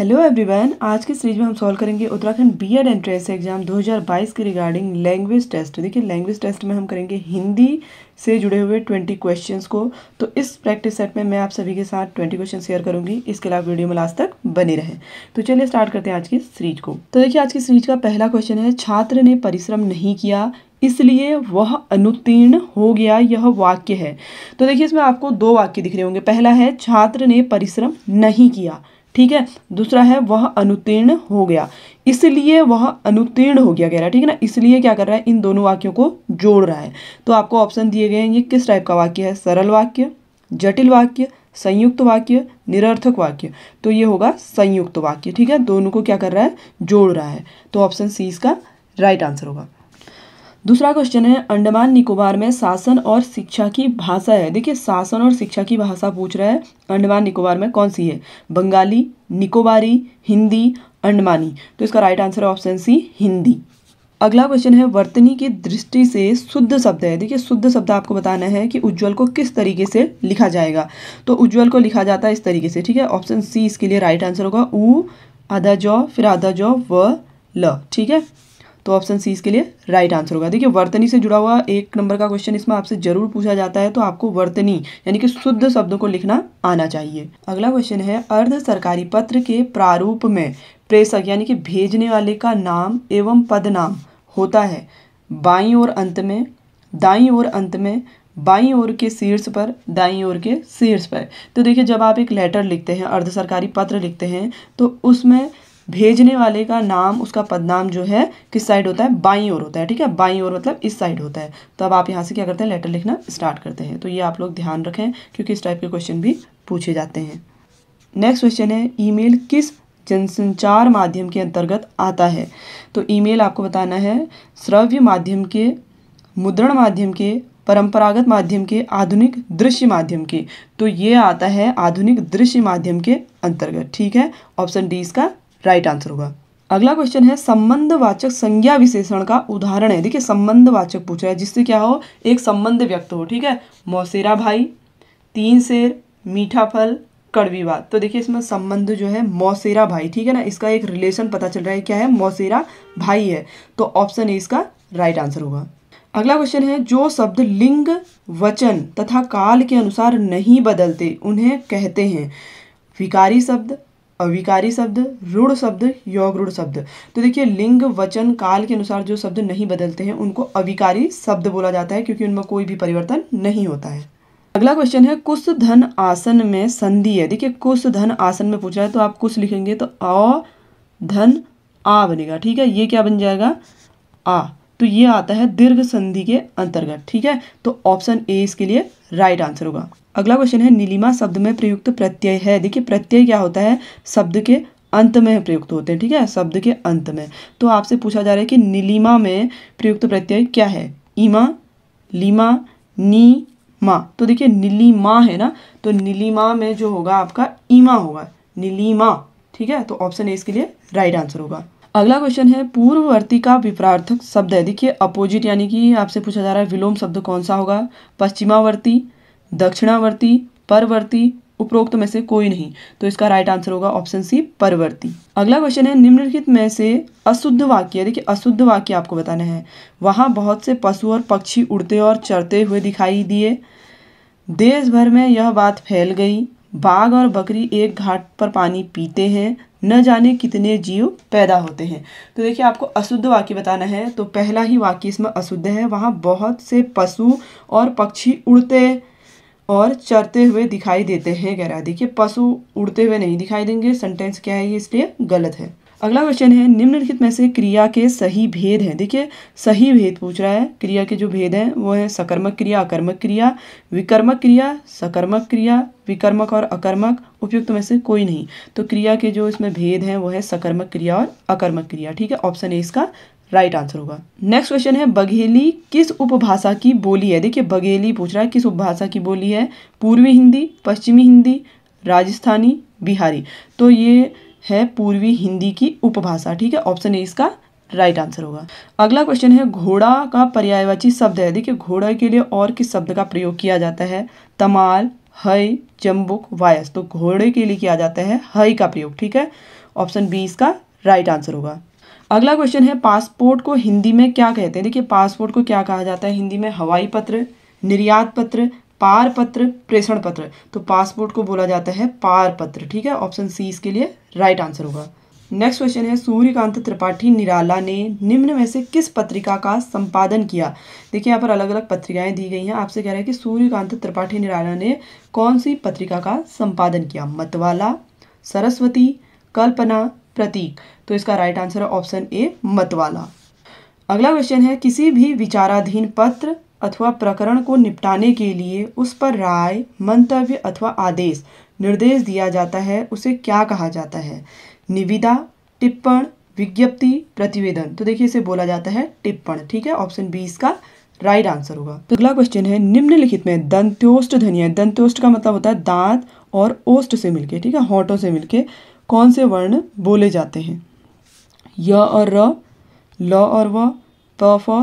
hello everyone आज की series में हम सॉल्व करेंगे उत्तराखंड बीएड एंट्रेंस एग्जाम 2022 के रिगार्डिंग लैंग्वेज टेस्ट देखिए लैंग्वेज टेस्ट में हम करेंगे हिंदी से जुड़े हुए 20 क्वेश्चंस को तो इस प्रैक्टिस सेट में मैं आप सभी के साथ 20 क्वेश्चन शेयर करूंगी इसके अलावा वीडियो में लास्ट तक बने रहें तो चलिए स्टार्ट करते हैं आज की सीरीज को तो देखिए आज की सीरीज का पहला क्वेश्चन है छात्र ने परिश्रम नहीं किया इसलिए वह अनुत्तीर्ण हो गया यह वाक्य है तो देखिए इसमें आपको दो वाक्य दिख रहे होंगे पहला है छात्र ने परिश्रम नहीं किया ठीक है दूसरा है वह अनुतीर्ण हो गया इसलिए वह अनुतीर्ण हो गया कह रहा है ठीक है ना इसलिए क्या कर रहा है इन दोनों वाक्यों को जोड़ रहा है तो आपको ऑप्शन दिए गए हैं ये किस टाइप का वाक्य है सरल वाक्य जटिल वाक्य संयुक्त वाक्य निरर्थक वाक्य तो ये होगा संयुक्त वाक्य ठीक है दोनों को क्या कर रहा है जोड़ रहा है तो ऑप्शन सी इसका राइट आंसर होगा दूसरा क्वेश्चन है अंडमान निकोबार में शासन और शिक्षा की भाषा है देखिए शासन और शिक्षा की भाषा पूछ रहा है अंडमान निकोबार में कौन सी है बंगाली निकोबारी हिंदी अंडमानी तो इसका राइट आंसर है ऑप्शन सी हिंदी अगला क्वेश्चन है वर्तनी की दृष्टि से शुद्ध शब्द है देखिए शुद्ध शब्द आपको बताना है कि उज्ज्वल को किस तरीके से लिखा जाएगा तो उज्ज्वल को लिखा जाता है इस तरीके से ठीक है ऑप्शन सी इसके लिए राइट आंसर होगा ऊ आधा जौ फिर आधा जौ व ल ठीक है तो ऑप्शन सी इसके लिए राइट आंसर होगा देखिए वर्तनी से जुड़ा हुआ एक नंबर का क्वेश्चन इसमें आपसे जरूर पूछा जाता है तो आपको वर्तनी यानी कि शुद्ध शब्दों को लिखना आना चाहिए अगला क्वेश्चन है अर्ध सरकारी पत्र के प्रारूप में प्रेषक यानी कि भेजने वाले का नाम एवं पद नाम होता है बाई और अंत में दाई और अंत में बाई ओर के शीर्ष पर दाई ओर के शीर्ष पर तो देखिए जब आप एक लेटर लिखते हैं अर्ध सरकारी पत्र लिखते हैं तो उसमें भेजने वाले का नाम उसका पदनाम जो है किस साइड होता है बाई ओर होता है ठीक है बाई ओर मतलब इस साइड होता है तो अब आप यहाँ से क्या करते हैं लेटर लिखना स्टार्ट करते हैं तो ये आप लोग ध्यान रखें क्योंकि इस टाइप के क्वेश्चन भी पूछे जाते हैं नेक्स्ट क्वेश्चन है ईमेल किस जनसंचार माध्यम के अंतर्गत आता है तो ईमेल आपको बताना है श्रव्य माध्यम के मुद्रण माध्यम के परंपरागत माध्यम के आधुनिक दृश्य माध्यम के तो ये आता है आधुनिक दृश्य माध्यम के अंतर्गत ठीक है ऑप्शन डी इसका राइट आंसर होगा अगला क्वेश्चन है संबंधवाचक संज्ञा विशेषण का उदाहरण है देखिए संबंधवाचक पूछ है जिससे क्या हो एक संबंध व्यक्त हो ठीक है मौसेरा भाई तीन शेर मीठा फल कड़वी बात तो देखिए इसमें संबंध जो है मौसेरा भाई ठीक है ना इसका एक रिलेशन पता चल रहा है क्या है मौसेरा भाई है तो ऑप्शन ए इसका राइट आंसर होगा अगला क्वेश्चन है जो शब्द लिंग वचन तथा काल के अनुसार नहीं बदलते उन्हें कहते हैं विकारी शब्द अविकारी शब्द रूढ़ शब्द योग रूढ़ शब्द तो देखिए लिंग वचन काल के अनुसार जो शब्द नहीं बदलते हैं उनको अविकारी शब्द बोला जाता है क्योंकि उनमें कोई भी परिवर्तन नहीं होता है अगला क्वेश्चन है कुश धन आसन में संधि है देखिए कुश धन आसन में पूछा है तो आप कुश लिखेंगे तो अ धन आ बनेगा ठीक है ये क्या बन जाएगा आ तो ये आता है दीर्घ संधि के अंतर्गत ठीक है तो ऑप्शन ए इसके लिए राइट आंसर होगा अगला क्वेश्चन है नीलिमा शब्द में प्रयुक्त प्रत्यय है देखिए प्रत्यय क्या होता है शब्द के अंत में प्रयुक्त होते हैं ठीक है शब्द के अंत में तो आपसे पूछा जा रहा है कि नीलिमा में प्रयुक्त प्रत्यय क्या है ईमा लीमा नी माँ तो देखिए नीलिमा है ना तो नीलिमा में जो होगा आपका ईमा होगा नीलिमा ठीक है तो ऑप्शन ए इसके लिए राइट आंसर होगा अगला क्वेश्चन है पूर्ववर्ती का विपरार्थक शब्द है देखिए अपोजिट यानी कि आपसे पूछा जा रहा है विलोम शब्द कौन सा होगा पश्चिमावर्ती दक्षिणावर्ती परवर्ती उपरोक्त में से कोई नहीं तो इसका राइट आंसर होगा ऑप्शन सी परवर्ती अगला क्वेश्चन है निम्नलिखित में से अशुद्ध वाक्य देखिए अशुद्ध वाक्य आपको बताना है वहाँ बहुत से पशु और पक्षी उड़ते और चढ़ते हुए दिखाई दिए देश भर में यह बात फैल गई बाघ और बकरी एक घाट पर पानी पीते हैं न जाने कितने जीव पैदा होते हैं तो देखिए आपको अशुद्ध वाक्य बताना है तो पहला ही वाक्य इसमें अशुद्ध है वहाँ बहुत से पशु और पक्षी उड़ते और चरते हुए दिखाई देते हैं कह रहा है देखिए पशु उड़ते हुए नहीं दिखाई देंगे सेंटेंस क्या है ये इसलिए गलत है अगला क्वेश्चन है निम्नलिखित में से क्रिया के सही भेद हैं देखिए सही भेद पूछ रहा है क्रिया के जो भेद हैं वो है सकर्मक क्रिया अकर्मक क्रिया विकर्मक क्रिया सकर्मक क्रिया विकर्मक और अकर्मक उपयुक्त में से कोई नहीं तो क्रिया के जो इसमें भेद हैं वो है सकर्मक क्रिया और अकर्मक क्रिया ठीक है ऑप्शन ए इसका राइट right आंसर होगा नेक्स्ट क्वेश्चन है बघेली किस उपभाषा की बोली है देखिए बघेली पूछ रहा है किस उपभाषा की बोली है पूर्वी हिंदी पश्चिमी हिंदी राजस्थानी बिहारी तो ये है पूर्वी हिंदी की उपभाषा ठीक है ऑप्शन ए इसका राइट आंसर होगा अगला क्वेश्चन है घोड़ा का पर्यायवाची शब्द है देखिए घोड़ा के लिए और किस शब्द का प्रयोग किया जाता है तमाल हय जम्बुक वायस तो घोड़े के लिए किया जाता है हय का प्रयोग ठीक है ऑप्शन बी इसका राइट आंसर होगा अगला क्वेश्चन है पासपोर्ट को हिंदी में क्या कहते हैं देखिए पासपोर्ट को क्या कहा जाता है हिंदी में हवाई पत्र निर्यात पत्र पार पत्र प्रेषण पत्र तो पासपोर्ट को बोला जाता है पार पत्र ठीक है ऑप्शन सी इसके लिए राइट आंसर होगा नेक्स्ट क्वेश्चन है सूर्यकांत त्रिपाठी निराला ने निम्न में से किस पत्रिका का संपादन किया देखिए यहाँ पर अलग अलग पत्रिकाएं दी गई हैं आपसे कह रहे हैं कि सूर्यकांत त्रिपाठी निराला ने कौन सी पत्रिका का संपादन किया मतवाला सरस्वती कल्पना प्रतीक तो इसका राइट आंसर है ऑप्शन ए मतवाला अगला क्वेश्चन है किसी भी विचाराधीन पत्र अथवा प्रकरण को निपटाने के लिए उस पर राय मंतव्य अथवा आदेश निर्देश दिया जाता है उसे क्या कहा जाता है निविदा टिप्पण विज्ञप्ति प्रतिवेदन तो देखिए इसे बोला जाता है टिप्पण ठीक है ऑप्शन बी इसका राइट आंसर होगा तो अगला क्वेश्चन है निम्नलिखित में दंत्योष्ट धनिया है दंत्योष्ट का मतलब होता है दांत और ओष्ट से मिलके ठीक है होठों से मिलके कौन से वर्ण बोले जाते हैं य और र ल और व प फ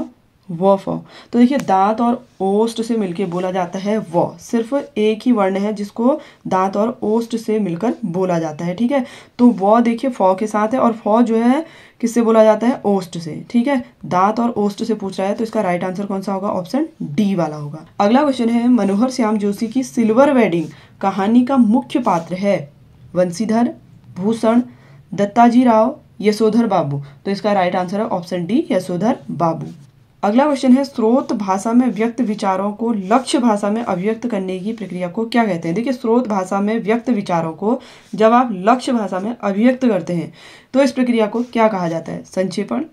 व फ तो देखिए दांत और ओस्ट से मिलकर बोला जाता है व सिर्फ एक ही वर्ण है जिसको दांत और ओस्ट से मिलकर बोला जाता है ठीक है तो व देखिए फ के साथ है और फ जो है किससे बोला जाता है ओस्ट से ठीक है दांत और ओस्ट से पूछ रहा है तो इसका राइट आंसर कौन सा होगा ऑप्शन डी वाला होगा अगला क्वेश्चन है मनोहर श्याम जोशी की सिल्वर वेडिंग कहानी का मुख्य पात्र है वंशीधर भूषण दत्ताजी राव यशोधर बाबू तो इसका राइट आंसर है ऑप्शन डी यशोधर बाबू अगला क्वेश्चन है स्रोत भाषा में व्यक्त विचारों को लक्ष्य भाषा में अभिव्यक्त करने की प्रक्रिया को क्या कहते हैं देखिए स्रोत भाषा में व्यक्त विचारों को जब आप लक्ष्य भाषा में अभिव्यक्त करते हैं तो इस प्रक्रिया को क्या कहा जाता है संक्षेपण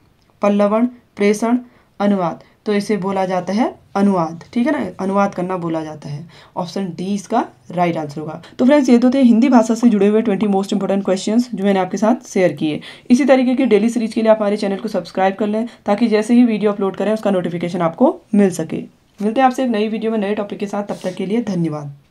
पल्लवण प्रेषण अनुवाद तो इसे बोला जाता है अनुवाद ठीक है ना अनुवाद करना बोला जाता है ऑप्शन डी इसका राइट आंसर होगा तो फ्रेंड्स ये तो थे हिंदी भाषा से जुड़े हुए ट्वेंटी मोस्ट इंपॉर्टेंट क्वेश्चन जो मैंने आपके साथ शेयर किए इसी तरीके की डेली सीरीज के लिए आप हमारे चैनल को सब्सक्राइब कर लें ताकि जैसे ही वीडियो अपलोड करें उसका नोटिफिकेशन आपको मिल सके मिलते हैं आपसे एक नई वीडियो में नए टॉपिक के साथ तब तक के लिए धन्यवाद